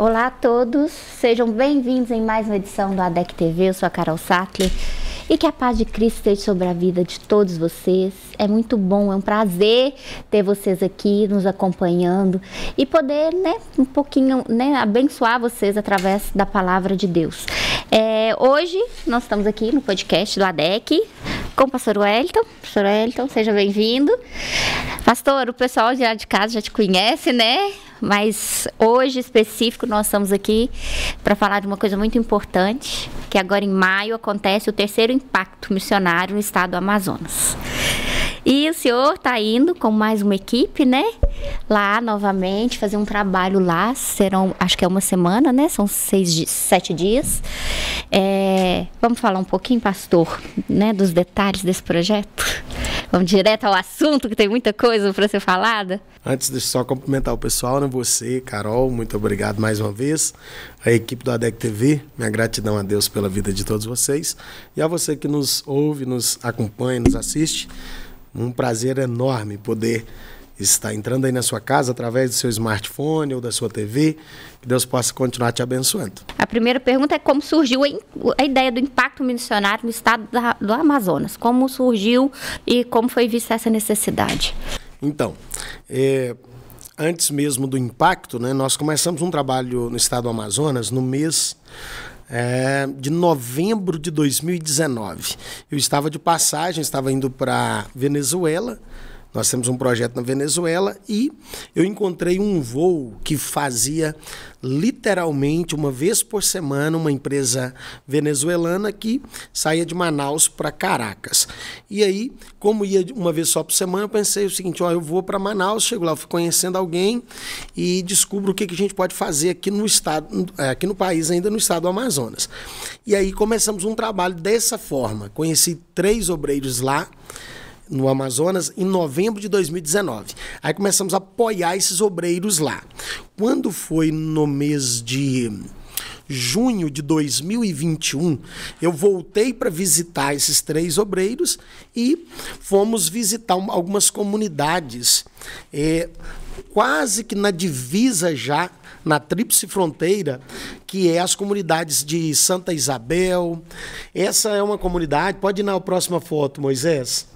Olá a todos, sejam bem-vindos em mais uma edição do ADEC TV. Eu sou a Carol Sattler e que a paz de Cristo esteja sobre a vida de todos vocês. É muito bom, é um prazer ter vocês aqui nos acompanhando e poder, né, um pouquinho, né, abençoar vocês através da palavra de Deus. É, hoje nós estamos aqui no podcast do ADEC com o pastor Wellington. Pastor Wellington, seja bem-vindo. Pastor, o pessoal de lá de casa já te conhece, né? Mas hoje específico nós estamos aqui para falar de uma coisa muito importante, que agora em maio acontece o terceiro impacto missionário no estado do Amazonas. E o senhor está indo com mais uma equipe, né? Lá novamente, fazer um trabalho lá. Serão, acho que é uma semana, né? São seis, sete dias. É, vamos falar um pouquinho, pastor, né? Dos detalhes desse projeto. Vamos direto ao assunto, que tem muita coisa para ser falada. Antes de só cumprimentar o pessoal, né? Você, Carol, muito obrigado mais uma vez. A equipe do ADEC TV, minha gratidão a Deus pela vida de todos vocês. E a você que nos ouve, nos acompanha, nos assiste. Um prazer enorme poder estar entrando aí na sua casa através do seu smartphone ou da sua TV. Que Deus possa continuar te abençoando. A primeira pergunta é como surgiu a ideia do impacto missionário no estado do Amazonas. Como surgiu e como foi vista essa necessidade? Então, é, antes mesmo do impacto, né, nós começamos um trabalho no estado do Amazonas no mês é, de novembro de 2019. Eu estava de passagem, estava indo para Venezuela. Nós temos um projeto na Venezuela e eu encontrei um voo que fazia literalmente uma vez por semana uma empresa venezuelana que saía de Manaus para Caracas. E aí, como ia uma vez só por semana, eu pensei o seguinte: ó, eu vou para Manaus, chego lá, fico conhecendo alguém e descubro o que, que a gente pode fazer aqui no estado, é, aqui no país, ainda no estado do Amazonas. E aí começamos um trabalho dessa forma. Conheci três obreiros lá no Amazonas em novembro de 2019. Aí começamos a apoiar esses obreiros lá. Quando foi no mês de junho de 2021, eu voltei para visitar esses três obreiros e fomos visitar algumas comunidades, é, quase que na divisa já, na tríplice fronteira, que é as comunidades de Santa Isabel. Essa é uma comunidade, pode ir na próxima foto, Moisés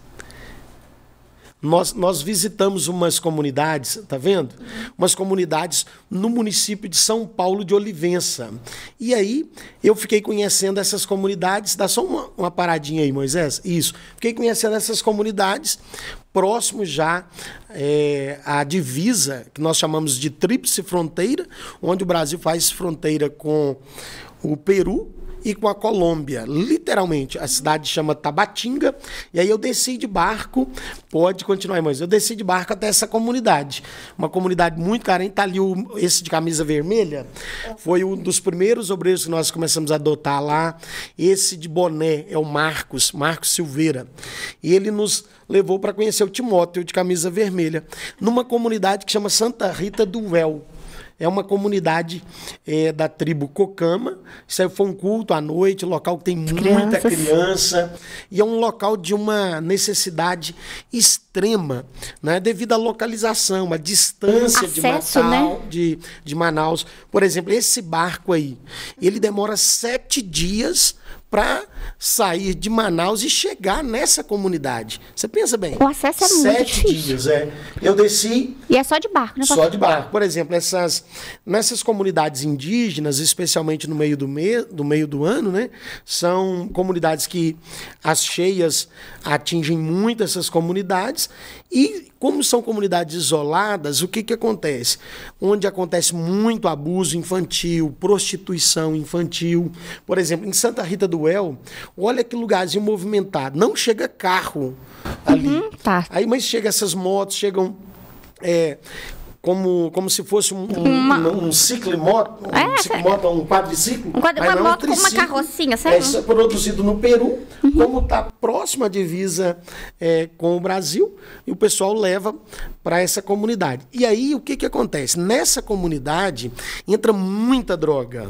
nós, nós visitamos umas comunidades, tá vendo? Umas comunidades no município de São Paulo de Olivença. E aí eu fiquei conhecendo essas comunidades. Dá só uma, uma paradinha aí, Moisés. Isso. Fiquei conhecendo essas comunidades próximo já é, à divisa, que nós chamamos de tríplice fronteira, onde o Brasil faz fronteira com o Peru, e com a Colômbia. Literalmente, a cidade chama Tabatinga. E aí eu desci de barco, pode continuar, mas Eu desci de barco até essa comunidade. Uma comunidade muito carente. Tá ali o, esse de camisa vermelha. Foi um dos primeiros obreiros que nós começamos a adotar lá. Esse de boné é o Marcos, Marcos Silveira. E ele nos levou para conhecer o Timóteo de camisa vermelha, numa comunidade que chama Santa Rita do Véu é uma comunidade é, da tribo Cocama. Isso aí foi um culto à noite, local que tem muita criança. E é um local de uma necessidade extrema, né? devido à localização, à distância Acesso, de, Natal, né? de, de Manaus. Por exemplo, esse barco aí, ele demora sete dias para sair de Manaus e chegar nessa comunidade. Você pensa bem. O acesso é sete muito difícil. dias, é. Eu desci. E é só de barco, né? Só de barco. Por exemplo, essas, nessas comunidades indígenas, especialmente no meio do, me, do meio do ano, né? São comunidades que as cheias atingem muito essas comunidades e como são comunidades isoladas, o que, que acontece? Onde acontece muito abuso infantil, prostituição infantil. Por exemplo, em Santa Rita do El, olha que lugarzinho movimentado. Não chega carro ali. Uhum, tá. Aí, mas chega essas motos, chegam. É, como, como se fosse um, uma... um, um ciclimoto, um, é, ciclimoto, um quadriciclo. Um quadro, uma é moto um com uma carrocinha, certo É produzido no Peru, uhum. como está próxima à divisa é, com o Brasil, e o pessoal leva para essa comunidade. E aí, o que, que acontece? Nessa comunidade entra muita droga.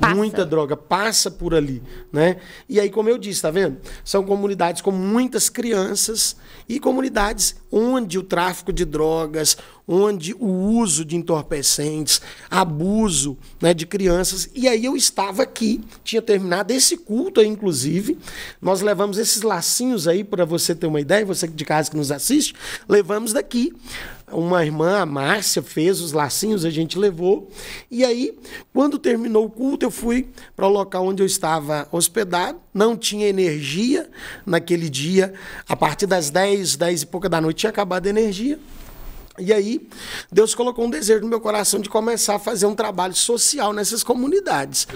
Passa. Muita droga passa por ali, né? E aí, como eu disse, tá vendo? São comunidades com muitas crianças e comunidades onde o tráfico de drogas, onde o uso de entorpecentes, abuso né, de crianças. E aí eu estava aqui, tinha terminado esse culto aí, inclusive. Nós levamos esses lacinhos aí, para você ter uma ideia, você de casa que nos assiste, levamos daqui. Uma irmã, a Márcia, fez os lacinhos, a gente levou. E aí, quando terminou o culto, eu fui para o local onde eu estava hospedado, não tinha energia naquele dia. A partir das 10, 10 e pouca da noite tinha acabado a energia. E aí, Deus colocou um desejo no meu coração de começar a fazer um trabalho social nessas comunidades,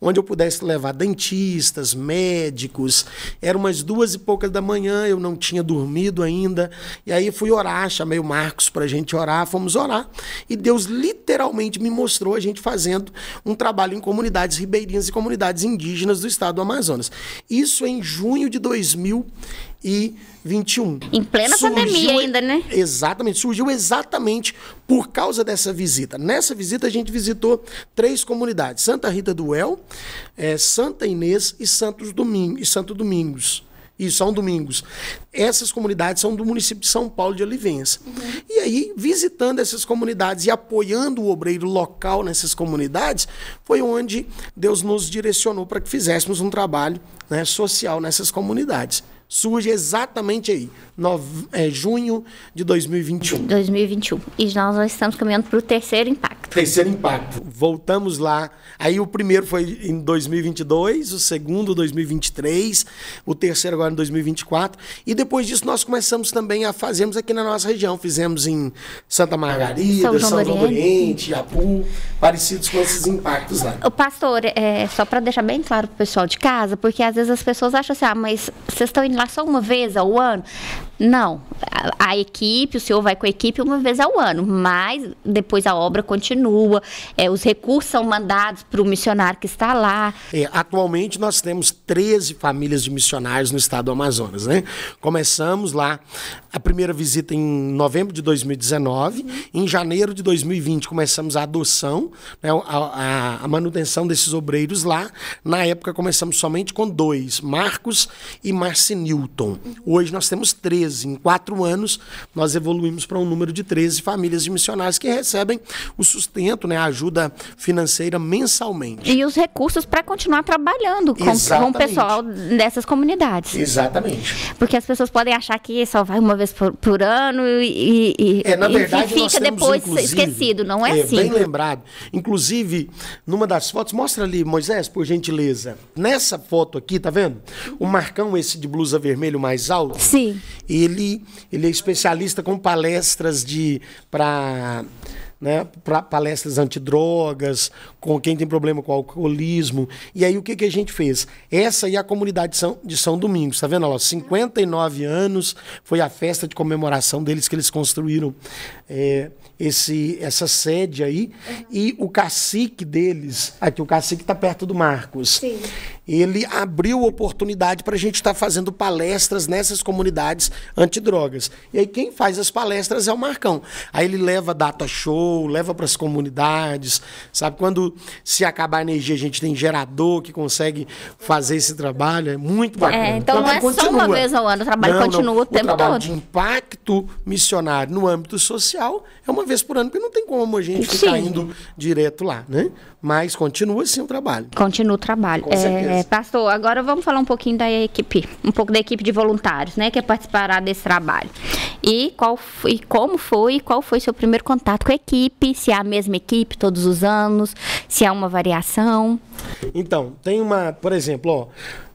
onde eu pudesse levar dentistas, médicos. Eram umas duas e poucas da manhã, eu não tinha dormido ainda. E aí fui orar, chamei o Marcos para a gente orar, fomos orar. E Deus literalmente me mostrou a gente fazendo um trabalho em comunidades ribeirinhas e comunidades indígenas do estado do Amazonas. Isso em junho de 2000 e 21. Em plena surgiu, pandemia ainda, né? Exatamente, surgiu exatamente por causa dessa visita. Nessa visita a gente visitou três comunidades, Santa Rita do El, é, Santa Inês e, Santos Domingo e Santo Domingos. E São Domingos. Essas comunidades são do município de São Paulo de Olivença. Uhum. E aí, visitando essas comunidades e apoiando o obreiro local nessas comunidades, foi onde Deus nos direcionou para que fizéssemos um trabalho né, social nessas comunidades surge exatamente aí, no, é, junho de 2021. 2021. E nós, nós estamos caminhando para o terceiro impacto. Terceiro impacto. Voltamos lá. Aí o primeiro foi em 2022, o segundo 2023, o terceiro agora em 2024. E depois disso nós começamos também a fazermos aqui na nossa região. Fizemos em Santa Margarida, São João, São João do Oriente, Iapu, parecidos com esses impactos lá. O pastor, é, só para deixar bem claro para o pessoal de casa, porque às vezes as pessoas acham assim, ah, mas vocês estão indo lá só uma vez ao ano. Não, a, equipe, o senhor vai com a equipe uma vez ao ano, mas depois a obra continua, é, os recursos são mandados para o missionário que está lá. É, atualmente nós temos 13 famílias de missionários no estado do Amazonas, né? Começamos lá a primeira visita em novembro de 2019, em janeiro de 2020 começamos a adoção, né, a, a, manutenção desses obreiros lá. Na época começamos somente com dois, Marcos e Marci Newton. Hoje nós temos 13. Em quatro anos, nós evoluímos para um número de 13 famílias de missionários que recebem o sustento, né, a ajuda financeira mensalmente. E os recursos para continuar trabalhando com, com, o pessoal dessas comunidades. Exatamente. Porque as pessoas podem achar que só vai uma vez por, por ano e, e, é, na verdade, e fica depois esquecido, não é, é assim? Bem lembrado. Inclusive, numa das fotos, mostra ali, Moisés, por gentileza. Nessa foto aqui, tá vendo? O Marcão, esse de blusa vermelho mais alto. Sim. E ele, ele é especialista com palestras de para né, para palestras antidrogas, com quem tem problema com alcoolismo. E aí o que, que a gente fez? Essa e a comunidade de São, de São Domingos, tá vendo? Olha, 59 anos foi a festa de comemoração deles que eles construíram é, esse, essa sede aí. Uhum. E o cacique deles, aqui o cacique está perto do Marcos. Sim ele abriu oportunidade para a gente estar tá fazendo palestras nessas comunidades antidrogas. E aí quem faz as palestras é o Marcão. Aí ele leva data show, leva para as comunidades, sabe? Quando se acabar a energia, a gente tem gerador que consegue fazer esse trabalho. É muito é, bacana. É, então não é continua. só uma vez ao ano, o trabalho não, continua não. o tempo o trabalho todo. De impacto missionário no âmbito social é uma vez por ano, porque não tem como a gente Sim. ficar indo direto lá, né? Mas continua sim o trabalho. Continua o trabalho. Com é... certeza. É, pastor, agora vamos falar um pouquinho da equipe, um pouco da equipe de voluntários, né, que participará desse trabalho. E qual e como foi, qual foi seu primeiro contato com a equipe? Se é a mesma equipe todos os anos, se há uma variação? Então, tem uma, por exemplo, ó,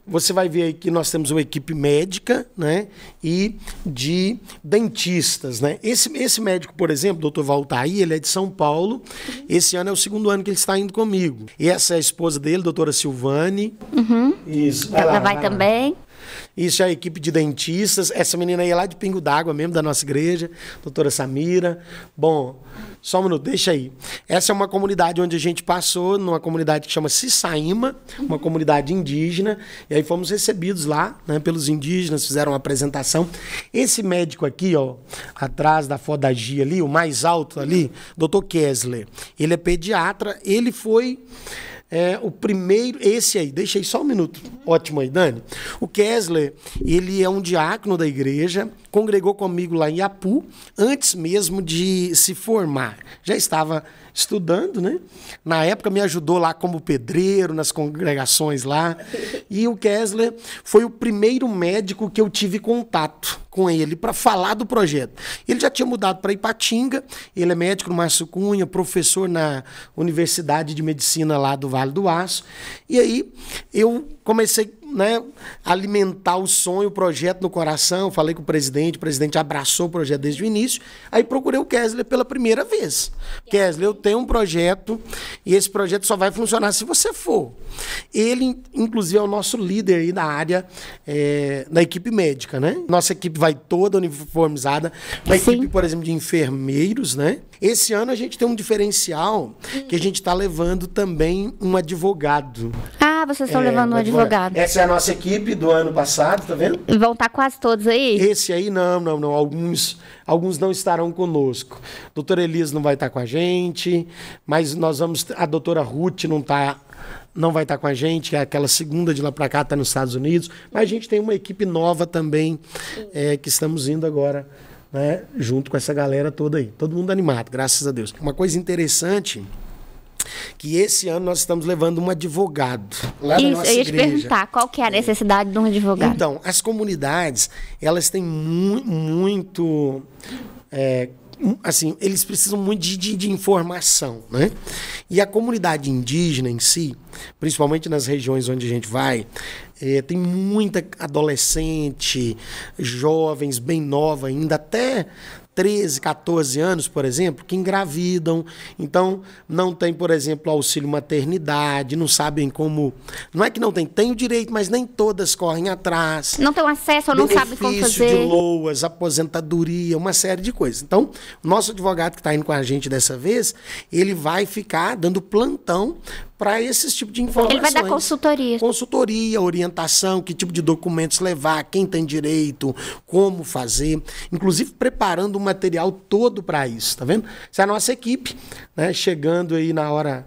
você vai ver aí que nós temos uma equipe médica né, e de dentistas. Né? Esse, esse médico, por exemplo, doutor Valtaí, ele é de São Paulo. Uhum. Esse ano é o segundo ano que ele está indo comigo. E essa é a esposa dele, doutora Silvane. Uhum. Isso. Vai Ela lá, vai, vai também. Lá. Isso é a equipe de dentistas. Essa menina aí é lá de Pingo d'Água mesmo, da nossa igreja, doutora Samira. Bom, só um minuto, deixa aí. Essa é uma comunidade onde a gente passou, numa comunidade que chama Cissaíma, uma comunidade indígena. E aí fomos recebidos lá né, pelos indígenas, fizeram uma apresentação. Esse médico aqui, ó, atrás da foda Gia ali, o mais alto ali, doutor Kessler. Ele é pediatra, ele foi é, o primeiro, esse aí, deixei só um minuto. Ótimo aí, Dani. O Kessler, ele é um diácono da igreja, congregou comigo lá em Apu, antes mesmo de se formar. Já estava estudando, né? Na época me ajudou lá como pedreiro nas congregações lá. E o Kessler foi o primeiro médico que eu tive contato com ele para falar do projeto. Ele já tinha mudado para Ipatinga, ele é médico no Márcio Cunha, professor na Universidade de Medicina lá do Vale do Aço. E aí eu comecei né, alimentar o sonho, o projeto no coração. Falei com o presidente, o presidente abraçou o projeto desde o início. Aí procurei o Kessler pela primeira vez. Kessler, eu tenho um projeto e esse projeto só vai funcionar se você for. Ele, inclusive, é o nosso líder aí na área, é, na equipe médica, né? Nossa equipe vai toda uniformizada. Uma equipe, por exemplo, de enfermeiros, né? Esse ano a gente tem um diferencial que a gente está levando também um advogado. Ah, vocês estão é, levando um é. advogado. Essa é a nossa equipe do ano passado, tá vendo? Vão estar tá quase todos aí? Esse aí não, não, não. Alguns, alguns não estarão conosco. Doutora Elisa não vai estar tá com a gente, mas nós vamos. A doutora Ruth não está não vai estar tá com a gente, é aquela segunda de lá para cá está nos Estados Unidos, mas a gente tem uma equipe nova também é, que estamos indo agora, né, junto com essa galera toda aí, todo mundo animado, graças a Deus. Uma coisa interessante que esse ano nós estamos levando um advogado lá Isso, nossa eu ia te perguntar, qual que é a é. necessidade é. de um advogado? Então, as comunidades, elas têm mu muito... É, assim, eles precisam muito de, de, de, informação, né? E a comunidade indígena em si, principalmente nas regiões onde a gente vai, é, tem muita adolescente, jovens, bem nova ainda, até 13, 14 anos, por exemplo, que engravidam, então não tem, por exemplo, auxílio maternidade, não sabem como. Não é que não tem, tem o direito, mas nem todas correm atrás. Não tem acesso ou não sabem como fazer. de loas, aposentadoria, uma série de coisas. Então, o nosso advogado que está indo com a gente dessa vez, ele vai ficar dando plantão para esses tipos de informações. Ele vai dar consultoria. Consultoria, orientação, que tipo de documentos levar, quem tem direito, como fazer. Inclusive preparando o material todo para isso, tá vendo? Essa é a nossa equipe, né? Chegando aí na hora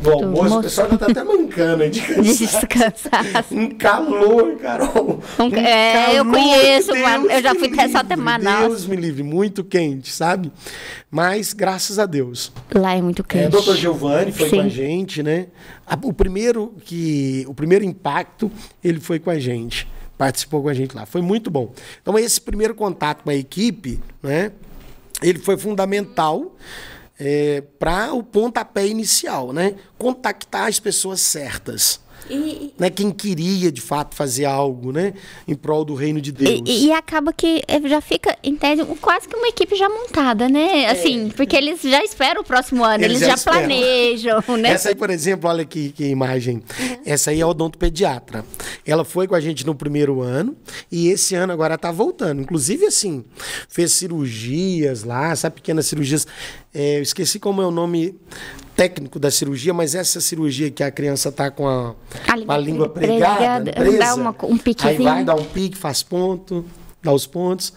do, almoço, o pessoal já está até mancando de descansar. um calor, Carol. Um, um é, calor, eu conheço, Deus eu já fui livre, só até Manaus. Deus me livre, muito quente, sabe? Mas graças a Deus. Lá é muito quente. É, doutor Giovanni foi Sim. com a gente, né? O primeiro que, o primeiro impacto, ele foi com a gente, participou com a gente lá, foi muito bom. Então esse primeiro contato com a equipe, né? Ele foi fundamental é, para o pontapé inicial, né? Contactar as pessoas certas. E, né, quem queria de fato fazer algo né, em prol do reino de Deus. E, e acaba que é, já fica, em tese, quase que uma equipe já montada, né? É. Assim, é. porque eles já esperam o próximo ano, eles, eles já, já planejam, né? Essa aí, por exemplo, olha que, que imagem. Uhum. Essa aí é odontopediatra. Ela foi com a gente no primeiro ano e esse ano agora está voltando. Inclusive, assim, fez cirurgias lá, sabe, pequenas cirurgias é, eu esqueci como é o nome técnico da cirurgia, mas essa cirurgia que a criança está com a, a, língua pregada, pregada presa, dá uma, um piquezinho. Aí vai, dá um pique, faz ponto, dá os pontos.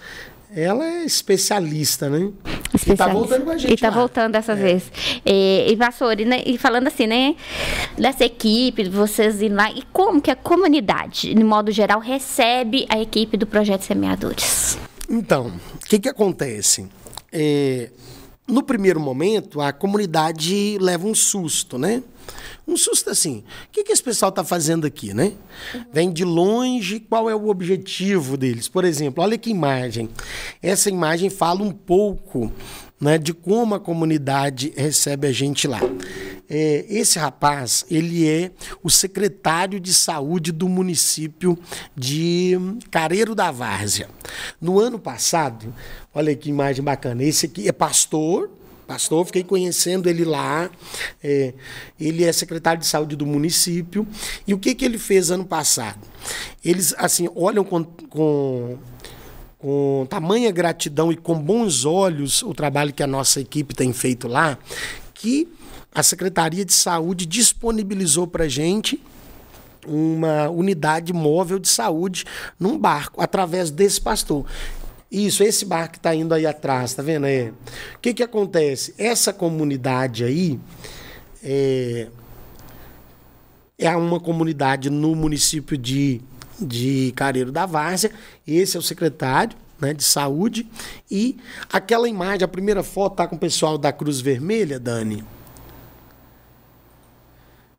Ela é especialista, né? Especialista. E tá voltando com a gente. E tá lá. voltando dessa é. vez. É, e, e Vassori, né? E falando assim, né? Dessa equipe, vocês indo lá. E como que a comunidade, de modo geral, recebe a equipe do Projeto Semeadores? Então, o que que acontece? É, no primeiro momento, a comunidade leva um susto, né? Um susto assim. O que, que esse pessoal está fazendo aqui, né? Uhum. Vem de longe, qual é o objetivo deles? Por exemplo, olha que imagem. Essa imagem fala um pouco né, de como a comunidade recebe a gente lá. É, esse rapaz, ele é o secretário de saúde do município de hum, Careiro da Várzea. No ano passado, olha que imagem bacana, esse aqui é pastor, pastor, fiquei conhecendo ele lá. É, ele é secretário de saúde do município. E o que, que ele fez ano passado? Eles, assim, olham com, com com tamanha gratidão e com bons olhos o trabalho que a nossa equipe tem feito lá, que a Secretaria de Saúde disponibilizou para a gente uma unidade móvel de saúde num barco, através desse pastor. Isso, esse barco que está indo aí atrás, tá vendo aí? O que, que acontece? Essa comunidade aí é, é uma comunidade no município de de Careiro da Várzea. Esse é o secretário né, de saúde. E aquela imagem, a primeira foto tá com o pessoal da Cruz Vermelha, Dani.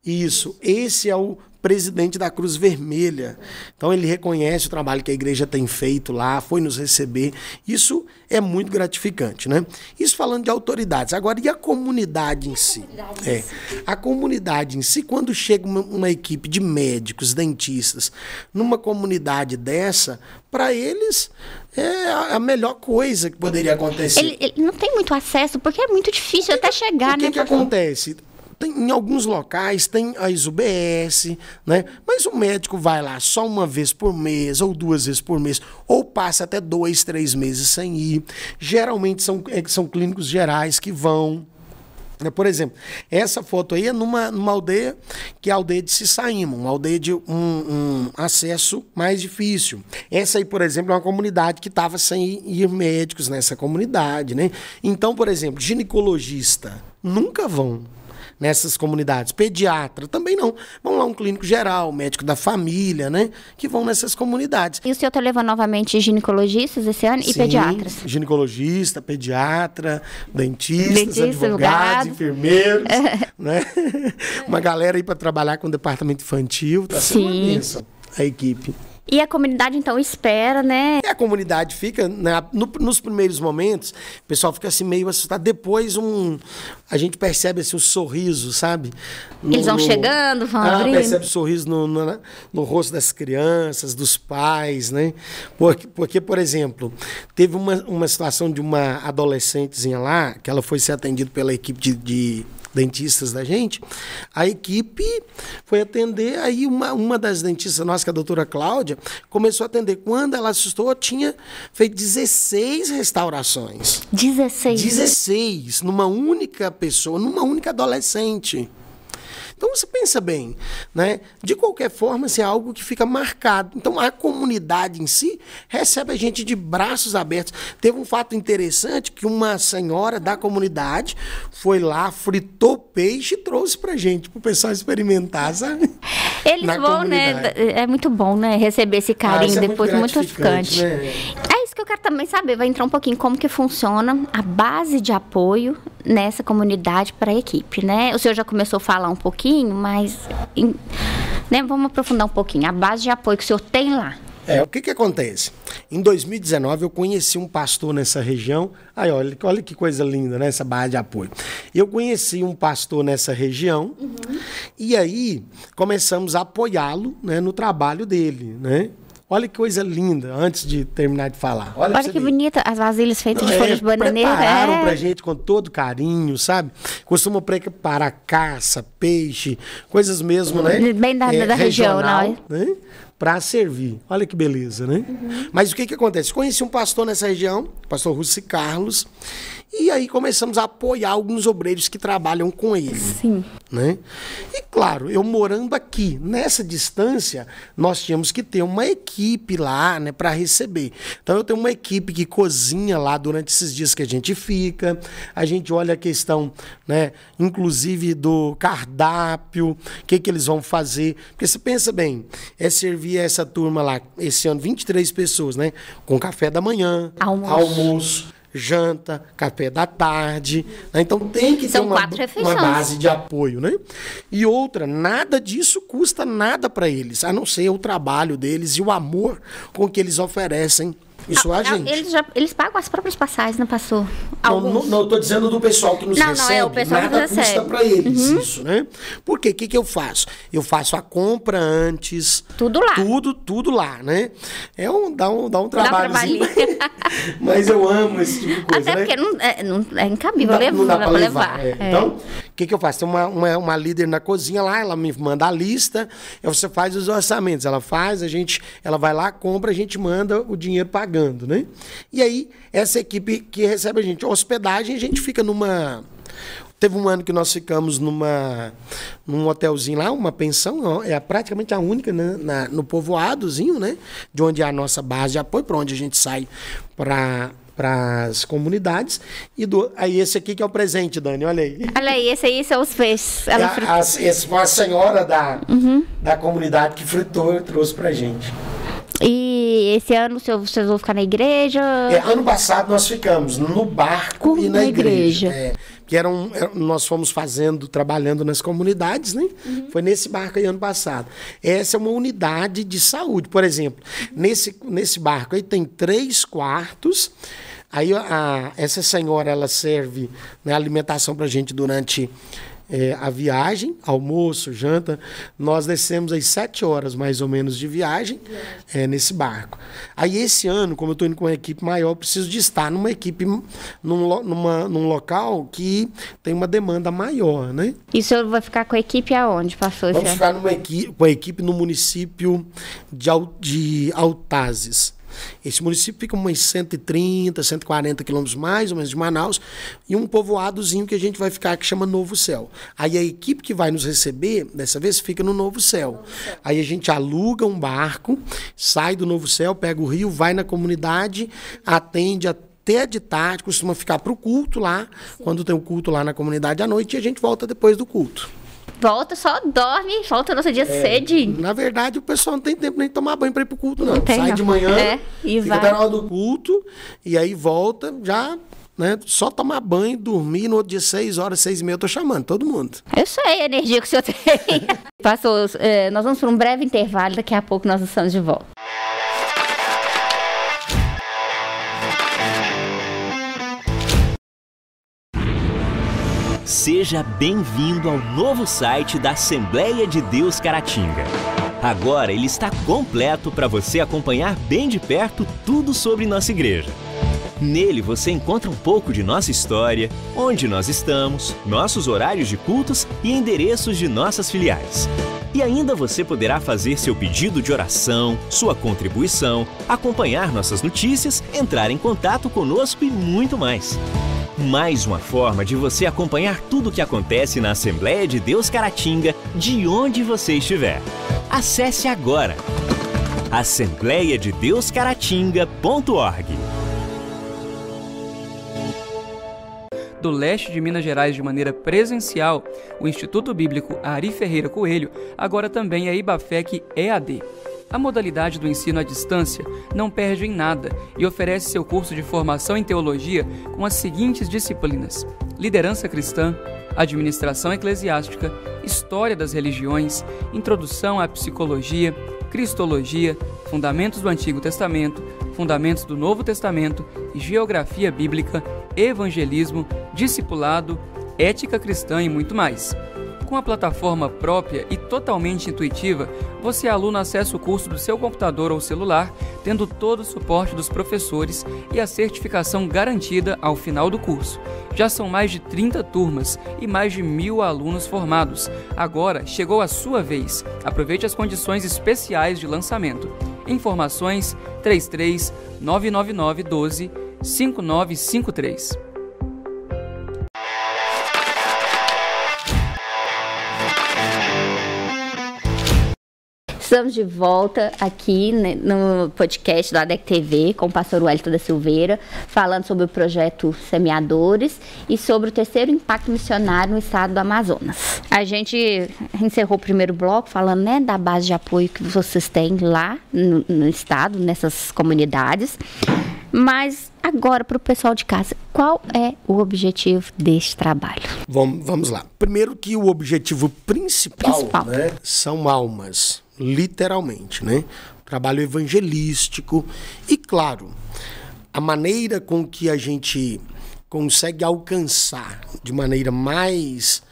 Isso, esse é o presidente da Cruz Vermelha. Então ele reconhece o trabalho que a igreja tem feito lá, foi nos receber. Isso é muito gratificante, né? Isso falando de autoridades. Agora, e a comunidade em si? É. A comunidade em si, quando chega uma, uma equipe de médicos, dentistas, numa comunidade dessa, para eles é a melhor coisa que poderia acontecer. Ele, ele, não tem muito acesso, porque é muito difícil que, até chegar, o que né? O que, que acontece? Tem, em alguns locais tem as UBS, né? Mas o médico vai lá só uma vez por mês ou duas vezes por mês, ou passa até dois, três meses sem ir. Geralmente são, é, são clínicos gerais que vão. Né? Por exemplo, essa foto aí é numa, numa aldeia que é a aldeia de Sissaíma, uma aldeia de um, um, acesso mais difícil. Essa aí, por exemplo, é uma comunidade que estava sem ir médicos nessa comunidade. Né? Então, por exemplo, ginecologista nunca vão nessas comunidades. Pediatra também não. Vão lá um clínico geral, médico da família, né? Que vão nessas comunidades. E o senhor está levando novamente ginecologistas esse ano Sim, e pediatras? ginecologista, pediatra, dentistas, Dentista, advogados, advogado. enfermeiros, é. né? Uma galera aí para trabalhar com o departamento infantil. Tá Sim. uma a equipe. E a comunidade, então, espera, né? E a comunidade fica, né, no, nos primeiros momentos, o pessoal fica assim meio assustado. Depois, um, a gente percebe assim, o sorriso, sabe? No, Eles vão no... chegando, vão ah, abrindo. percebe o sorriso no, no, né, no, rosto das crianças, dos pais, né? Porque, porque por exemplo, teve uma, uma situação de uma adolescentezinha lá, que ela foi ser atendida pela equipe de, de dentistas da gente, a equipe foi atender, aí uma, uma das dentistas nossa, que é a doutora Cláudia, começou a atender. Quando ela assustou, tinha feito 16 restaurações. 16? 16, numa única pessoa, numa única adolescente. Então você pensa bem, né? De qualquer forma, isso assim, é algo que fica marcado. Então a comunidade em si recebe a gente de braços abertos. Teve um fato interessante que uma senhora da comunidade foi lá, fritou peixe e trouxe pra gente, pro pessoal experimentar, sabe? Eles Na vão, né? comunidade. né? É muito bom, né? Receber esse ah, é carinho ah, depois, é muito gratificante. Muito né? É isso que eu quero também saber, vai entrar um pouquinho como que funciona a base de apoio nessa comunidade para a equipe, né? O senhor já começou a falar um pouquinho, mas em, né, vamos aprofundar um pouquinho. A base de apoio que o senhor tem lá. É, o que que acontece? Em 2019 eu conheci um pastor nessa região. Aí olha, olha que coisa linda, né? Essa barra de apoio. Eu conheci um pastor nessa região uhum. e aí começamos a apoiá-lo né, no trabalho dele, né? Olha que coisa linda, antes de terminar de falar. Olha, Olha que ver. bonita as vasilhas feitas Não, de folha é, de bananeira. Prepararam é. pra gente com todo carinho, sabe? Costumam preparar caça, peixe, coisas mesmo, né? Bem da, é, da região, né? né? Para servir. Olha que beleza, né? Uhum. Mas o que, que acontece? Conheci um pastor nessa região, pastor Rússio Carlos, e aí começamos a apoiar alguns obreiros que trabalham com ele. Sim. Né? E claro, eu morando aqui, nessa distância, nós tínhamos que ter uma equipe lá, né, para receber. Então eu tenho uma equipe que cozinha lá durante esses dias que a gente fica. A gente olha a questão, né, inclusive do cardápio, o que que eles vão fazer. Porque você pensa bem, é servir essa turma lá esse ano 23 pessoas, né, com café da manhã, almoço, almoço janta, café da tarde. Né? Então tem que São ter uma, uma, base de apoio, né? E outra, nada disso custa nada para eles, a não ser o trabalho deles e o amor com que eles oferecem isso ah, a, a é, gente. Eles, já, eles pagam as próprias passagens, não passou? Alguns. Não, não, estou dizendo do pessoal que nos não, recebe. Não, é o pessoal Nada que nos recebe. custa para eles uhum. isso, né? Porque o que, que eu faço? Eu faço a compra antes. Tudo lá. Tudo, tudo lá, né? É um, dá um, dá um trabalho. um mas eu amo esse tipo de coisa, Até né? porque não, é, não, é incabível não dá, levar. Não dá para levar. levar. É. Então, é. Então, que, que eu faço? Tem uma, uma, uma, líder na cozinha lá, ela me manda a lista, você faz os orçamentos. Ela faz, a gente, ela vai lá, compra, a gente manda o dinheiro pagando, né? E aí, essa equipe que recebe a gente. Hospedagem, a gente fica numa. Teve um ano que nós ficamos numa, num hotelzinho lá, uma pensão, é praticamente a única né, na, no povoadozinho, né? De onde é a nossa base de apoio, para onde a gente sai para para as comunidades. E do, aí esse aqui que é o presente, Dani, olha aí. Olha aí, esse aí são os peixes. Ela é a, a, esse foi a senhora da, uhum. da comunidade que fritou e trouxe para gente. E esse ano vocês vão ficar na igreja? É, ano passado nós ficamos no barco e na, na igreja. igreja. É, que eram, é, nós fomos fazendo, trabalhando nas comunidades, né? Uhum. Foi nesse barco aí ano passado. Essa é uma unidade de saúde, por exemplo. Nesse, nesse barco aí tem três quartos. Aí a, essa senhora ela serve né, alimentação para gente durante é, a viagem, almoço, janta. Nós descemos aí sete horas mais ou menos de viagem é, nesse barco. Aí esse ano, como eu estou indo com uma equipe maior, eu preciso de estar numa equipe, num, numa, num local que tem uma demanda maior, né? Isso vai ficar com a equipe aonde, pastor? Vamos ficar numa equipe, com a equipe no município de, de Altazes. Esse município fica umas 130, 140 quilômetros mais ou menos de Manaus, e um povoadozinho que a gente vai ficar que chama Novo Céu. Aí a equipe que vai nos receber, dessa vez, fica no Novo Céu. Aí a gente aluga um barco, sai do Novo Céu, pega o rio, vai na comunidade, atende a até de tarde, costuma ficar para o culto lá, Sim. quando tem o um culto lá na comunidade à noite, e a gente volta depois do culto volta, só dorme, volta no nosso dia é, Na verdade, o pessoal não tem tempo nem de tomar banho pra ir pro culto, não. não tem, Sai não. de manhã, é, e fica vai. até na hora do culto, e aí volta, já né? Só tomar banho, dormir, no outro dia, 6 horas, 6 e meia, eu tô chamando todo mundo. Eu sei a energia que o senhor tem. Pastor, é, nós vamos por um breve intervalo, daqui a pouco nós estamos de volta. Seja bem-vindo ao novo site da Assembleia de Deus Caratinga. Agora ele está completo para você acompanhar bem de perto tudo sobre nossa igreja. Nele você encontra um pouco de nossa história, onde nós estamos, nossos horários de cultos e endereços de nossas filiais. E ainda você poderá fazer seu pedido de oração, sua contribuição, acompanhar nossas notícias, entrar em contato conosco e muito mais. Mais uma forma de você acompanhar tudo o que acontece na Assembleia de Deus Caratinga, de onde você estiver. Acesse agora assembleiadedeuscaratinga.org. Do leste de Minas Gerais de maneira presencial, o Instituto Bíblico Ari Ferreira Coelho agora também é IBAFEC EAD. A modalidade do ensino à distância não perde em nada e oferece seu curso de formação em teologia com as seguintes disciplinas: liderança cristã, administração eclesiástica, história das religiões, introdução à psicologia, cristologia, fundamentos do Antigo Testamento, fundamentos do Novo Testamento geografia bíblica, evangelismo, discipulado, ética cristã e muito mais. Com a plataforma própria e totalmente intuitiva, você é aluno acessa o curso do seu computador ou celular, tendo todo o suporte dos professores e a certificação garantida ao final do curso. Já são mais de 30 turmas e mais de mil alunos formados. Agora chegou a sua vez. Aproveite as condições especiais de lançamento. Informações 33 999 12 5953. Estamos de volta aqui né, no podcast da ADEC TV com o pastor Wellington da Silveira, falando sobre o projeto Semeadores e sobre o terceiro impacto missionário no estado do Amazonas. A gente encerrou o primeiro bloco falando né, da base de apoio que vocês têm lá no, no estado, nessas comunidades. Mas agora para o pessoal de casa, qual é o objetivo deste trabalho? Vamos, vamos lá. Primeiro que o objetivo principal, principal. Né, são almas literalmente, né? Trabalho evangelístico e, claro, a maneira com que a gente consegue alcançar de maneira mais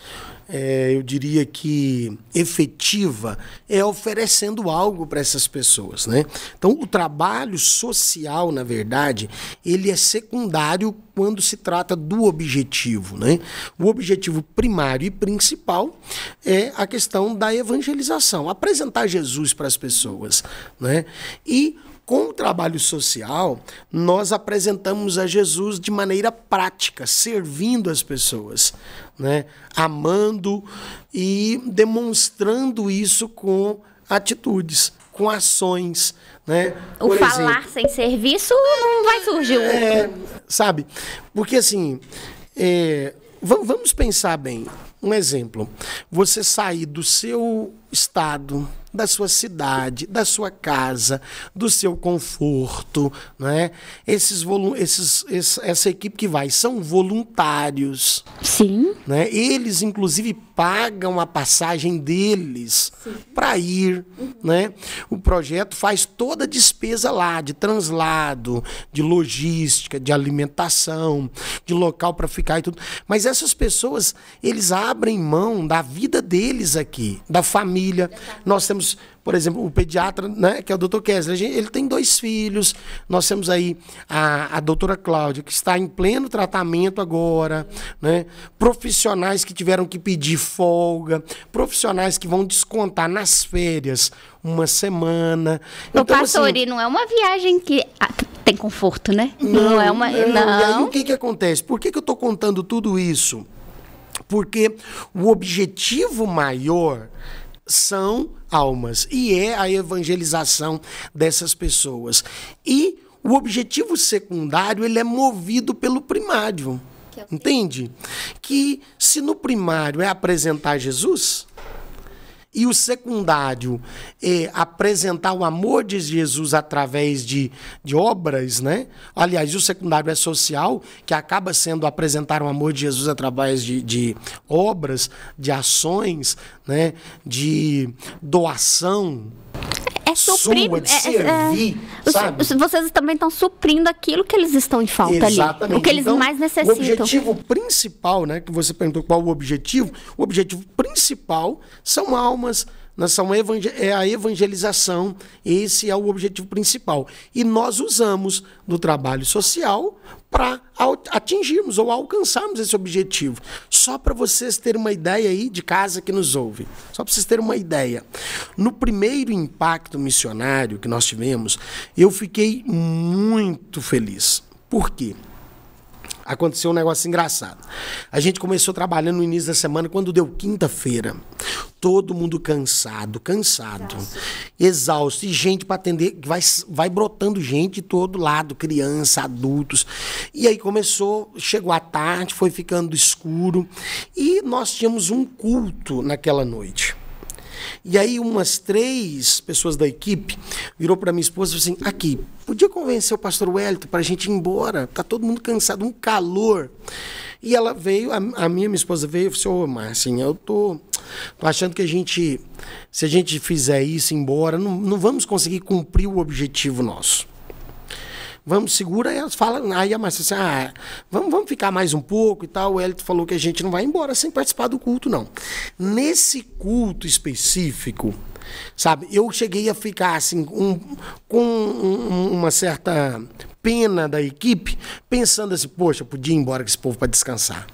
é, eu diria que efetiva, é oferecendo algo para essas pessoas, né? Então, o trabalho social, na verdade, ele é secundário quando se trata do objetivo, né? O objetivo primário e principal é a questão da evangelização, apresentar Jesus para as pessoas, né? E com o trabalho social, nós apresentamos a Jesus de maneira prática, servindo as pessoas, né? amando e demonstrando isso com atitudes, com ações. Né? O Por falar exemplo, sem serviço não vai surgir. É, sabe? Porque assim, é, vamos pensar bem. Um exemplo. Você sair do seu estado, da sua cidade, da sua casa, do seu conforto, né? Esses, esses, esse, essa equipe que vai são voluntários. Sim. Né? Eles inclusive pagam a passagem deles para ir, uhum. né? O projeto faz toda a despesa lá de translado, de logística, de alimentação, de local para ficar e tudo. Mas essas pessoas, eles abrem mão da vida deles aqui, da família família. Nós temos, por exemplo, o pediatra, né, que é o doutor Kessler. Ele tem dois filhos. Nós temos aí a, a doutora Cláudia, que está em pleno tratamento agora. Né? Profissionais que tiveram que pedir folga. Profissionais que vão descontar nas férias uma semana. No então, e assim, não é uma viagem que ah, tem conforto, né? Não, não é uma. Não. não. E aí o que, que acontece? Por que, que eu estou contando tudo isso? Porque o objetivo maior são almas e é a evangelização dessas pessoas. E o objetivo secundário ele é movido pelo primário. É entende? Que se no primário é apresentar Jesus, e o secundário é apresentar o amor de Jesus através de, de obras, né? Aliás, o secundário é social, que acaba sendo apresentar o amor de Jesus através de, de obras, de ações, né? de doação é suprir, sua, de é, é servir, é, sabe? Vocês também estão suprindo aquilo que eles estão em falta Exatamente. ali, o que eles então, mais necessitam. O objetivo principal, né, que você perguntou qual o objetivo, o objetivo principal são almas, nós são é a evangelização, esse é o objetivo principal. E nós usamos do trabalho social para atingirmos ou alcançarmos esse objetivo. Só para vocês terem uma ideia aí de casa que nos ouve. Só para vocês terem uma ideia. No primeiro impacto missionário que nós tivemos, eu fiquei muito feliz. Por quê? aconteceu um negócio engraçado. A gente começou trabalhando no início da semana, quando deu quinta-feira, todo mundo cansado, cansado, Nossa. exausto, e gente para atender, vai, vai brotando gente de todo lado, criança, adultos. E aí começou, chegou a tarde, foi ficando escuro, e nós tínhamos um culto naquela noite. E aí umas três pessoas da equipe virou para minha esposa e falou assim: "Aqui, podia convencer o pastor Wellington para a gente ir embora? Tá todo mundo cansado, um calor". E ela veio, a, a minha, minha esposa veio e falou: assim, "Ô, oh, eu tô Tô achando que a gente, se a gente fizer isso embora, não, não vamos conseguir cumprir o objetivo nosso vamos, segura. Aí elas falam, aí a Márcia assim, ah, vamos, vamos ficar mais um pouco e tal. O Elito falou que a gente não vai embora sem participar do culto, não. Nesse culto específico, sabe, eu cheguei a ficar assim, um, com um, uma certa pena da equipe, pensando assim, poxa, podia ir embora com esse povo para descansar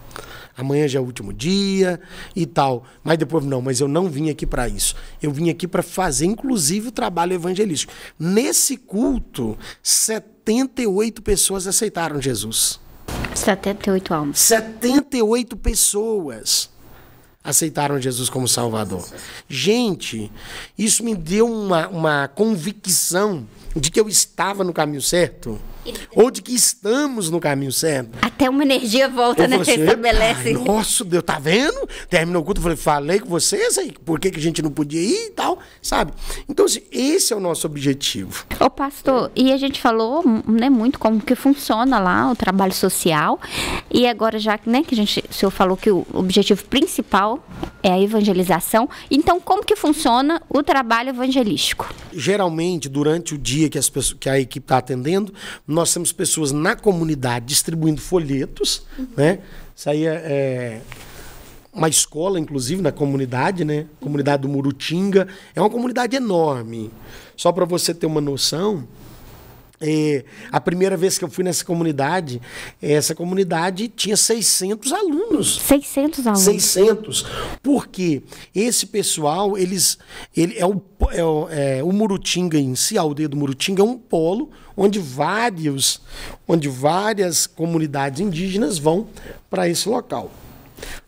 amanhã já é o último dia e tal. Mas depois, não, mas eu não vim aqui para isso. Eu vim aqui para fazer, inclusive, o trabalho evangelístico. Nesse culto, 78 pessoas aceitaram Jesus. 78 almas. 78 pessoas aceitaram Jesus como Salvador. Gente, isso me deu uma, uma convicção de que eu estava no caminho certo? Ou de que estamos no caminho certo? Até uma energia volta, eu né? Você, assim, estabelece. Ai, nossa, Deus, tá vendo? Terminou o culto, falei, falei com vocês aí, por que, que a gente não podia ir e tal, sabe? Então, assim, esse é o nosso objetivo. Ô, pastor, e a gente falou, né, muito como que funciona lá o trabalho social. E agora, já né, que a gente, o senhor falou que o objetivo principal é a evangelização, então como que funciona o trabalho evangelístico? Geralmente, durante o dia, dia que, as pessoas, que a equipe está atendendo. Nós temos pessoas na comunidade distribuindo folhetos, uhum. né? Isso aí é, é uma escola, inclusive, na comunidade, né? Comunidade do Murutinga. É uma comunidade enorme. Só para você ter uma noção, é, a primeira vez que eu fui nessa comunidade, essa comunidade tinha 600 alunos. 600 alunos. 600. Porque esse pessoal, eles, ele é o, é o, é, o Murutinga em si, a aldeia do Murutinga é um polo onde vários, onde várias comunidades indígenas vão para esse local.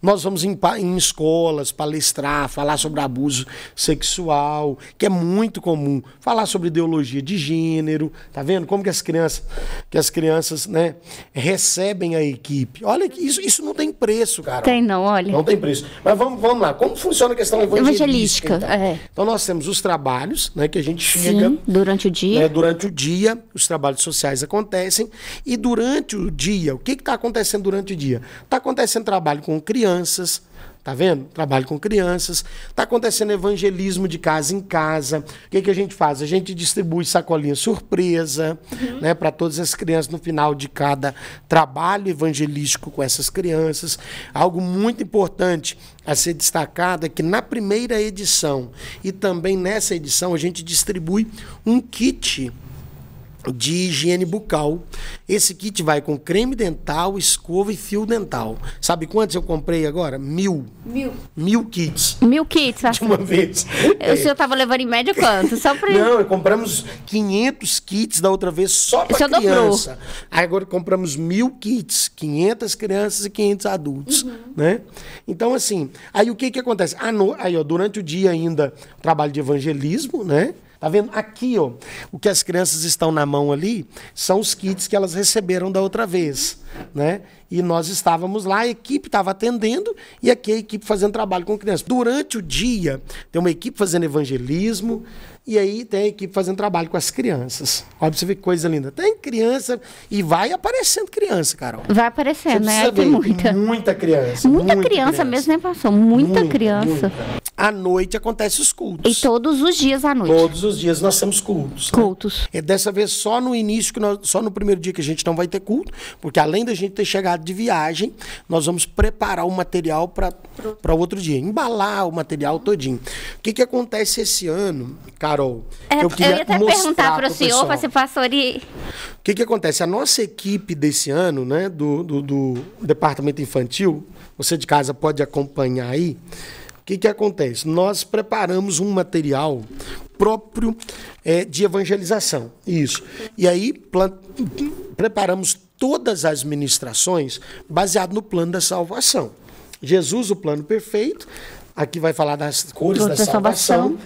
Nós vamos em, em escolas palestrar, falar sobre abuso sexual, que é muito comum, falar sobre ideologia de gênero, tá vendo? Como que as crianças, que as crianças, né, recebem a equipe. Olha que isso, isso não tem preço, cara. Tem não, olha. Não tem preço. Mas vamos, vamos lá. Como funciona a questão evangelística? evangelística então? É. então nós temos os trabalhos, né, que a gente fica Sim, durante o dia. Né, durante o dia, os trabalhos sociais acontecem e durante o dia, o que está acontecendo durante o dia? Está acontecendo trabalho com com crianças, Tá vendo? Trabalho com crianças. Tá acontecendo evangelismo de casa em casa. O que, que a gente faz? A gente distribui sacolinha surpresa, uhum. né, para todas as crianças no final de cada trabalho evangelístico com essas crianças. Algo muito importante a ser destacado é que na primeira edição e também nessa edição a gente distribui um kit de higiene bucal. Esse kit vai com creme dental, escova e fio dental. Sabe quantos eu comprei agora? Mil. Mil. Mil kits. Mil kits, assim. De uma assim. vez. O senhor estava levando em média quanto? Só para Não, compramos 500 kits da outra vez só para criança. Aí agora compramos mil kits, 500 crianças e 500 adultos, uhum. né? Então assim, aí o que que acontece? Ah, no... aí ó, durante o dia ainda trabalho de evangelismo, né? Tá vendo? Aqui, ó, o que as crianças estão na mão ali são os kits que elas receberam da outra vez, né? E nós estávamos lá, a equipe estava atendendo e aqui a equipe fazendo trabalho com crianças. Durante o dia, tem uma equipe fazendo evangelismo e aí tem a equipe fazendo trabalho com as crianças. Olha pra você ver que coisa linda. Tem criança e vai aparecendo criança, Carol. Vai aparecendo, né? Tem muita. Muita criança. Muita, muita criança, criança, mesmo, né, pastor? Muita, muita criança. Muita à noite acontece os cultos. E todos os dias à noite. Todos os dias nós temos cultos. Né? Cultos. Né? E dessa vez só no início, que nós, só no primeiro dia que a gente não vai ter culto, porque além da gente ter chegado de viagem, nós vamos preparar o material para outro dia, embalar o material todinho. O que, que acontece esse ano, Carol? É, eu, queria eu ia até perguntar para o senhor, para o pastor. E... O que, que acontece? A nossa equipe desse ano, né, do, do, do departamento infantil, você de casa pode acompanhar aí que, que acontece? Nós preparamos um material próprio é, de evangelização. Isso. E aí plant... preparamos todas as ministrações baseado no plano da salvação. Jesus, o plano perfeito, aqui vai falar das cores da salvação.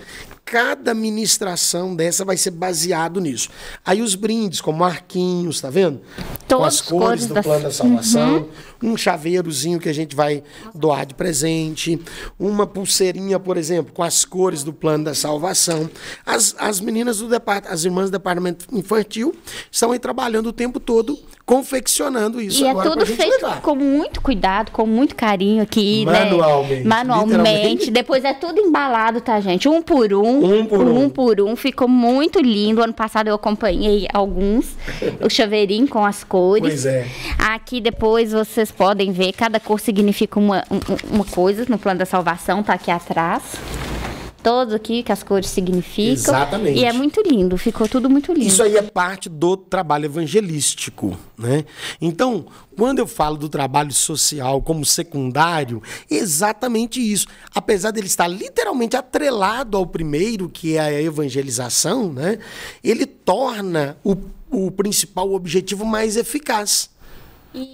Cada ministração dessa vai ser baseado nisso. Aí os brindes, como arquinhos, tá vendo? Todas as cores, cores do da... plano da salvação. Uhum um chaveirozinho que a gente vai doar de presente, uma pulseirinha, por exemplo, com as cores do plano da salvação. As, as meninas do departamento, as irmãs do departamento infantil, estão aí trabalhando o tempo todo confeccionando isso e é agora é tudo feito levar. com muito cuidado, com muito carinho aqui, manualmente, né? manualmente. Depois é tudo embalado, tá, gente? Um por um, um por um, um por um. Ficou muito lindo. Ano passado eu acompanhei alguns, o chaveirinho com as cores. Pois é. Aqui depois vocês podem ver, cada cor significa uma, uma coisa no plano da salvação, tá aqui atrás todos aqui que as cores significam. Exatamente. E é muito lindo, ficou tudo muito lindo. Isso aí é parte do trabalho evangelístico, né? Então, quando eu falo do trabalho social como secundário, é exatamente isso. Apesar dele estar literalmente atrelado ao primeiro, que é a evangelização, né? Ele torna o, o principal objetivo mais eficaz.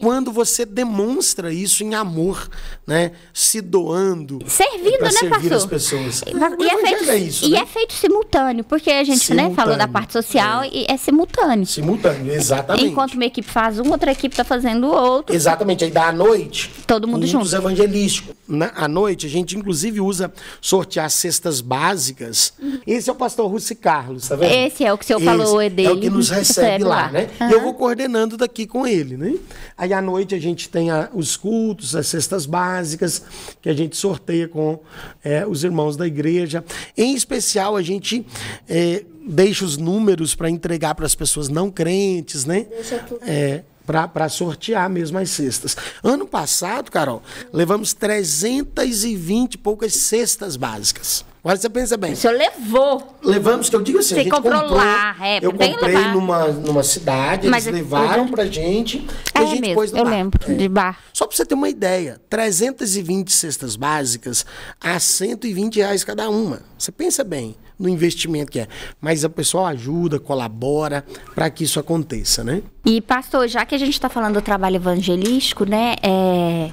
Quando você demonstra isso em amor, né? Se doando. Servindo, né, servir pastor? as pessoas. E, é feito, é isso, e né? é feito simultâneo, porque a gente simultâneo. né, falou da parte social é. e é simultâneo. Simultâneo, exatamente. Enquanto uma equipe faz um, outra equipe está fazendo o outro. Exatamente, aí dá à noite. Todo mundo junto. Os evangelísticos. Na, à noite, a gente inclusive usa sortear cestas básicas. Uhum. Esse é o pastor Rússio Carlos, tá vendo? Esse é o que o senhor Esse falou, é dele. É o que nos é recebe, recebe lá, lá, né? Uhum. E eu vou coordenando daqui com ele, né? Aí à noite a gente tem a, os cultos, as cestas básicas, que a gente sorteia com é, os irmãos da igreja. Em especial, a gente. É, deixa os números para entregar para as pessoas não crentes, né? Deixa tudo. É, para sortear mesmo as cestas. Ano passado, Carol, levamos 320 e poucas cestas básicas. Agora você pensa bem. O senhor levou. Levamos, que eu digo assim, você a gente comprou, comprou lá, é, Eu comprei numa, numa cidade, Mas eles é levaram para gente. É a gente mesmo, pôs no eu bar. lembro, é. de bar. Só para você ter uma ideia, 320 cestas básicas a 120 reais cada uma. Você pensa bem no investimento que é. Mas a pessoa ajuda, colabora para que isso aconteça, né? E, pastor, já que a gente está falando do trabalho evangelístico, né? É...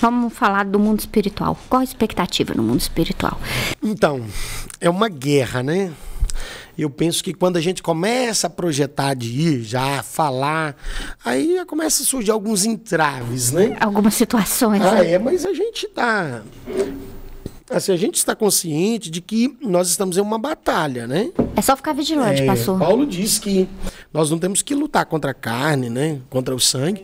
Vamos falar do mundo espiritual. Qual a expectativa no mundo espiritual? Então, é uma guerra, né? Eu penso que quando a gente começa a projetar de ir, já falar, aí já começa a surgir alguns entraves, né? Algumas situações. Ah, né? é, mas a gente tá Assim, a gente está consciente de que nós estamos em uma batalha, né? É só ficar vigilante, é, pastor. Paulo diz que nós não temos que lutar contra a carne, né? Contra o sangue.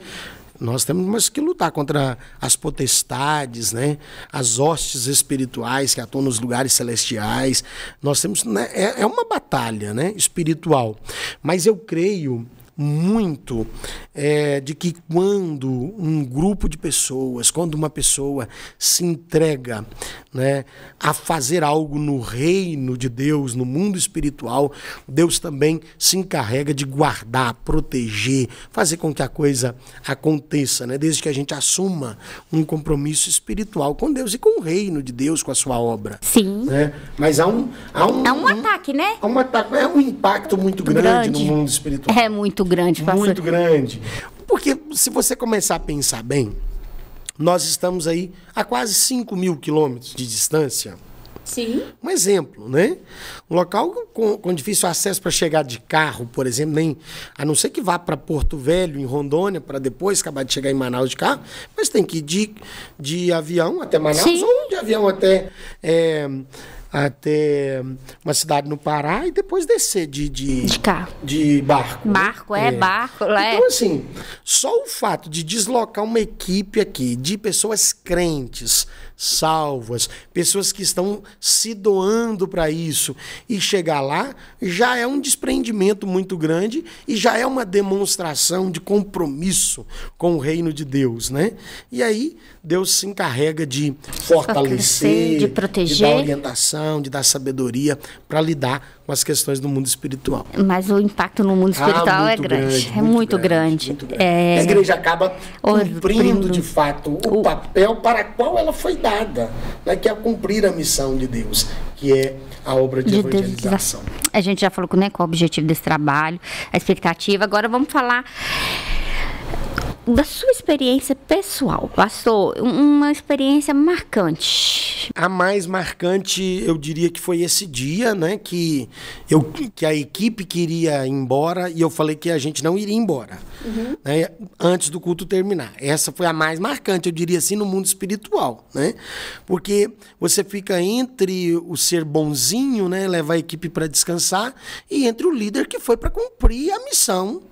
Nós temos que lutar contra as potestades, né? as hostes espirituais que atuam nos lugares celestiais. Nós temos. Né? É, é uma batalha né? espiritual. Mas eu creio muito é, de que quando um grupo de pessoas, quando uma pessoa se entrega né, a fazer algo no reino de Deus, no mundo espiritual, Deus também se encarrega de guardar, proteger, fazer com que a coisa aconteça, né, desde que a gente assuma um compromisso espiritual com Deus e com o reino de Deus, com a sua obra. Sim. Né? Mas há um, há um. Há um, um ataque, né? Há um ataque, é um impacto muito, muito grande, grande, no mundo espiritual. É muito grande, pastor. Muito grande. Porque se você começar a pensar bem, nós estamos aí a quase 5 mil quilômetros de distância. Sim. Um exemplo, né? Um local com, com difícil acesso para chegar de carro, por exemplo, nem a não ser que vá para Porto Velho, em Rondônia, para depois acabar de chegar em Manaus de carro, mas tem que ir de, de avião até Manaus Sim. ou de avião até é, até hum, uma cidade no Pará e depois descer de de, de carro. De barco. Né? Barco, né? é, é, barco. É. Então, assim, só o fato de deslocar uma equipe aqui de pessoas crentes salvas, pessoas que estão se doando para isso. E chegar lá já é um desprendimento muito grande e já é uma demonstração de compromisso com o reino de Deus, né? E aí Deus se encarrega de fortalecer, de proteger, de dar orientação, de dar sabedoria para lidar com as questões do mundo espiritual. Mas o impacto no mundo ah, espiritual ah, é grande, grande, é muito, grande. grande. Muito é... A igreja acaba cumprindo de fato o, o, papel para qual ela foi dada, né, que é cumprir a missão de Deus, que é a obra de, de evangelização. Deus. A gente já falou né, qual é o objetivo desse trabalho, a expectativa. Agora vamos falar da sua experiência pessoal, pastor, uma experiência marcante. A mais marcante, eu diria que foi esse dia, né, que eu que a equipe queria ir embora e eu falei que a gente não iria embora, uhum. né, antes do culto terminar. Essa foi a mais marcante, eu diria assim, no mundo espiritual, né? Porque você fica entre o ser bonzinho, né, levar a equipe para descansar e entre o líder que foi para cumprir a missão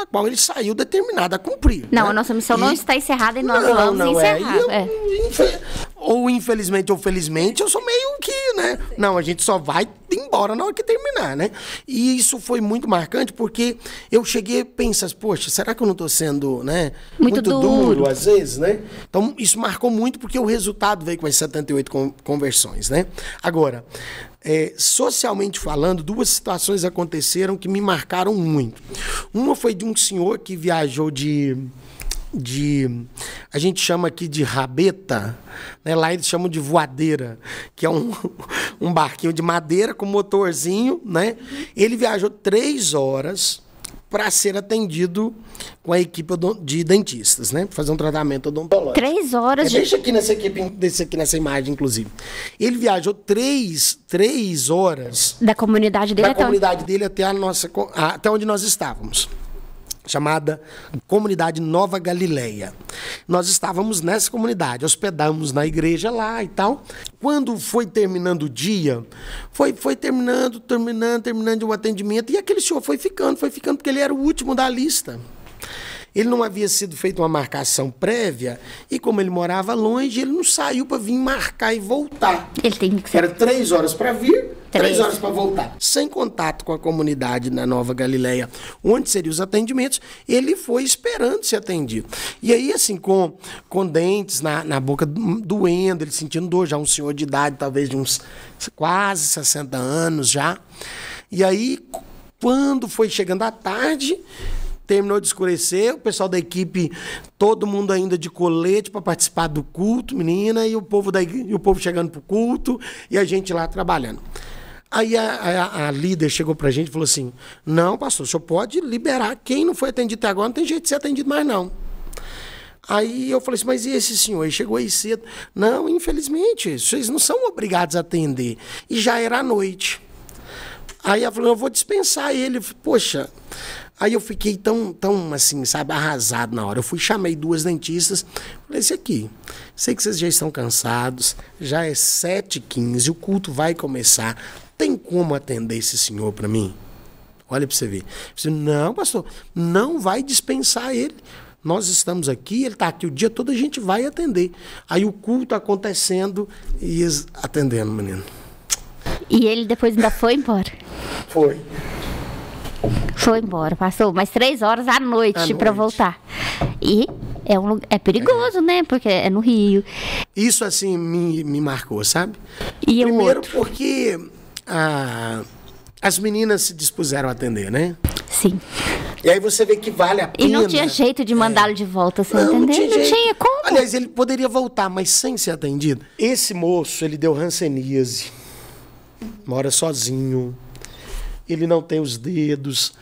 a qual ele saiu determinado a cumprir. Não, né? a nossa missão e... não está encerrada e nós não, vamos não é, encerrar. É. Eu, é. Ou infelizmente ou felizmente, eu sou meio que, né? Não, a gente só vai embora na hora que terminar, né? E isso foi muito marcante porque eu cheguei e pensas, poxa, será que eu não estou sendo, né? Muito, muito duro. duro. às vezes, né? Então isso marcou muito porque o resultado veio com as 78 conversões, né? Agora, é, socialmente falando, duas situações aconteceram que me marcaram muito. Uma foi de um senhor que viajou de de a gente chama aqui de rabeta, né? lá eles chamam de voadeira, que é um, um barquinho de madeira com motorzinho, né? Ele viajou três horas para ser atendido com a equipe de dentistas, né? Fazer um tratamento odontológico. Três horas. É, deixa aqui nessa equipe, deixa aqui nessa imagem, inclusive. Ele viajou três, três horas da comunidade dele, da até, comunidade onde... dele até a nossa, até onde nós estávamos chamada comunidade Nova Galileia. Nós estávamos nessa comunidade, hospedamos na igreja lá e tal. Quando foi terminando o dia, foi, foi terminando, terminando, terminando o atendimento, e aquele senhor foi ficando, foi ficando, porque ele era o último da lista. Ele não havia sido feita uma marcação prévia, e como ele morava longe, ele não saiu para vir marcar e voltar. Ele tem que ser... Era três horas para vir, Três horas para voltar. Sem contato com a comunidade na Nova Galileia, onde seriam os atendimentos, ele foi esperando ser atendido. E aí, assim, com, com dentes na, na boca doendo, ele sentindo dor, já um senhor de idade, talvez de uns quase 60 anos já. E aí, quando foi chegando à tarde, terminou de escurecer, o pessoal da equipe, todo mundo ainda de colete para participar do culto, menina, e o povo da, e o povo chegando pro culto e a gente lá trabalhando. Aí a, a, a líder chegou pra gente e falou assim: Não, pastor, o senhor pode liberar quem não foi atendido até agora, não tem jeito de ser atendido mais, não. Aí eu falei assim, mas e esse senhor? Ele chegou aí cedo. Não, infelizmente, vocês não são obrigados a atender. E já era à noite. Aí ela falou, eu vou dispensar ele. Poxa, aí eu fiquei tão, tão assim, sabe, arrasado na hora. Eu fui, chamei duas dentistas. Falei, esse aqui, sei que vocês já estão cansados, já é 7h15, o culto vai começar tem como atender esse senhor para mim? Olha para você ver. disse, não, pastor, não vai dispensar ele. Nós estamos aqui, ele está aqui o dia todo, a gente vai atender. Aí o culto acontecendo e atendendo, menino. E ele depois ainda foi embora? Foi. Foi embora, passou mais três horas à noite para voltar. E é, um, é perigoso, é. né? Porque é no Rio. Isso, assim, me, me marcou, sabe? E é Primeiro outro? porque a, as meninas se dispuseram a atender, né? Sim. E aí você vê que vale a pena. E não tinha jeito de mandá-lo é. de volta sem não, atender. Não tinha, não tinha, como. Aliás, ele poderia voltar, mas sem ser atendido. Esse moço, ele deu ranceníase. Mora sozinho. Ele não tem os dedos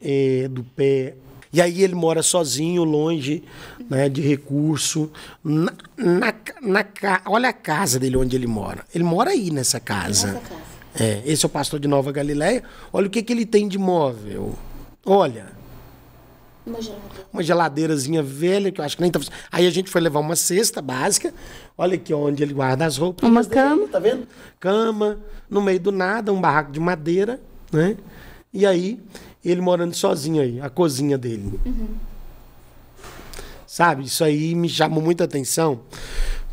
é, do pé. E aí ele mora sozinho, longe né, de recurso. Na, na, na, olha a casa dele onde ele mora. Ele mora aí nessa casa. Nessa casa. É, esse é o pastor de Nova Galiléia. Olha o que, que ele tem de móvel. Olha. Uma, geladeira. uma geladeirazinha velha, que eu acho que nem tá. Aí a gente foi levar uma cesta básica. Olha aqui onde ele guarda as roupas. Uma tá cama. Dele, tá vendo? Cama, no meio do nada, um barraco de madeira, né? E aí, ele morando sozinho aí, a cozinha dele. Uhum. Sabe? Isso aí me chamou muita atenção,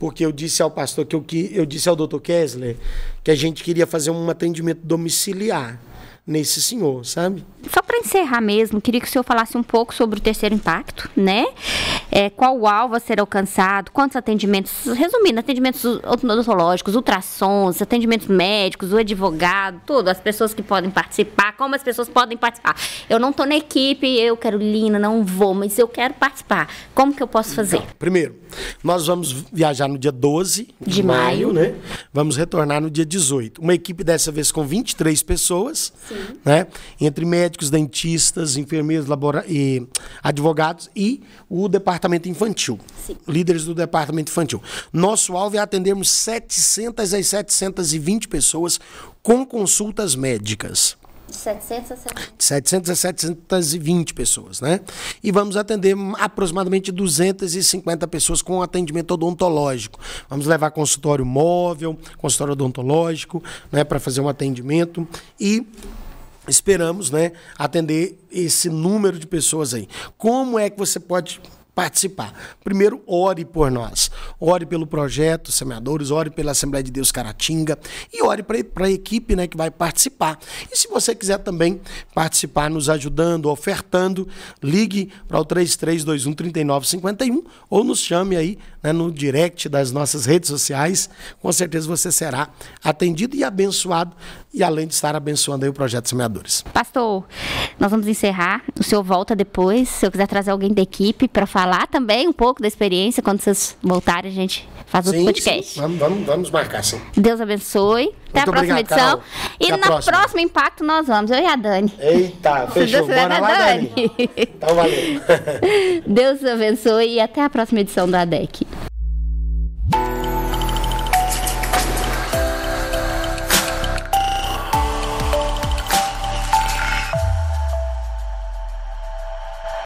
porque eu disse ao pastor que eu, que eu disse ao doutor Kessler que a gente queria fazer um atendimento domiciliar nesse senhor, sabe? Só para encerrar mesmo, queria que o senhor falasse um pouco sobre o terceiro impacto, né? É, qual o alvo a ser alcançado, quantos atendimentos, resumindo, atendimentos odontológicos, ultrassons, atendimentos médicos, o advogado, tudo, as pessoas que podem participar, como as pessoas podem participar. Eu não estou na equipe, eu, Carolina, não vou, mas eu quero participar. Como que eu posso fazer? Então, primeiro, nós vamos viajar no dia 12 de, de maio, maio, né? Vamos retornar no dia 18. Uma equipe dessa vez com 23 pessoas né? entre médicos, dentistas, enfermeiros labora e advogados e o departamento infantil, Sim. líderes do departamento infantil. Nosso alvo é atendermos 700 às 720 pessoas com consultas médicas. De 700 a 720. pessoas, né? E vamos atender aproximadamente 250 pessoas com atendimento odontológico. Vamos levar consultório móvel, consultório odontológico, né, para fazer um atendimento e esperamos, né, atender esse número de pessoas aí. Como é que você pode participar. Primeiro, ore por nós. Ore pelo projeto Semeadores, ore pela Assembleia de Deus Caratinga e ore para a equipe né, que vai participar. E se você quiser também participar nos ajudando, ofertando, ligue para o 3321 3951 ou nos chame aí né, no direct das nossas redes sociais. Com certeza você será atendido e abençoado e além de estar abençoando aí o projeto Semeadores. Pastor, nós vamos encerrar. O senhor volta depois, se eu quiser trazer alguém da equipe para falar também um pouco da experiência quando vocês voltarem, a gente faz outro sim, podcast. Sim. Vamos, vamos, vamos, marcar sim. Deus abençoe. Até Muito a próxima obrigado, edição. Carol. E Até na próxima. próxima. impacto nós vamos, eu e a Dani. Eita, fechou. Bora lá, Dani. Dani. então valeu. Deus abençoe e até a próxima edição do ADEC.